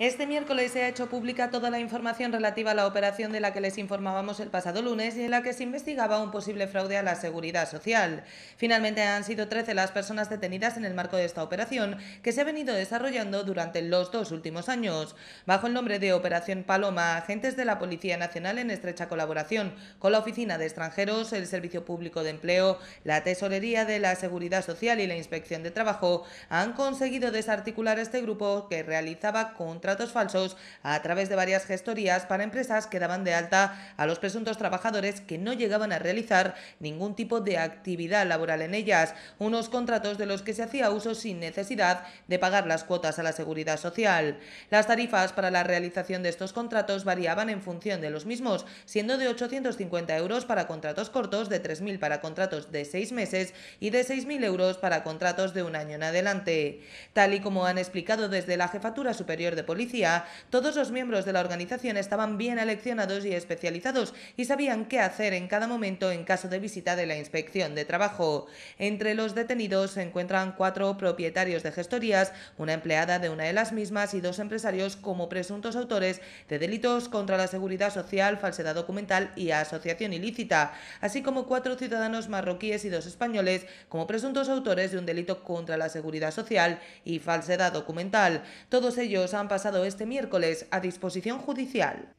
Este miércoles se ha hecho pública toda la información relativa a la operación de la que les informábamos el pasado lunes y en la que se investigaba un posible fraude a la seguridad social. Finalmente han sido 13 las personas detenidas en el marco de esta operación que se ha venido desarrollando durante los dos últimos años. Bajo el nombre de Operación Paloma, agentes de la Policía Nacional en estrecha colaboración con la Oficina de Extranjeros, el Servicio Público de Empleo, la Tesorería de la Seguridad Social y la Inspección de Trabajo han conseguido desarticular este grupo que realizaba contra contratos falsos a través de varias gestorías para empresas que daban de alta a los presuntos trabajadores que no llegaban a realizar ningún tipo de actividad laboral en ellas, unos contratos de los que se hacía uso sin necesidad de pagar las cuotas a la seguridad social. Las tarifas para la realización de estos contratos variaban en función de los mismos, siendo de 850 euros para contratos cortos, de 3.000 para contratos de seis meses y de 6.000 euros para contratos de un año en adelante. Tal y como han explicado desde la Jefatura Superior de Policía, policía, todos los miembros de la organización estaban bien eleccionados y especializados y sabían qué hacer en cada momento en caso de visita de la inspección de trabajo. Entre los detenidos se encuentran cuatro propietarios de gestorías, una empleada de una de las mismas y dos empresarios como presuntos autores de delitos contra la seguridad social, falsedad documental y asociación ilícita, así como cuatro ciudadanos marroquíes y dos españoles como presuntos autores de un delito contra la seguridad social y falsedad documental. Todos ellos han pasado este miércoles a disposición judicial.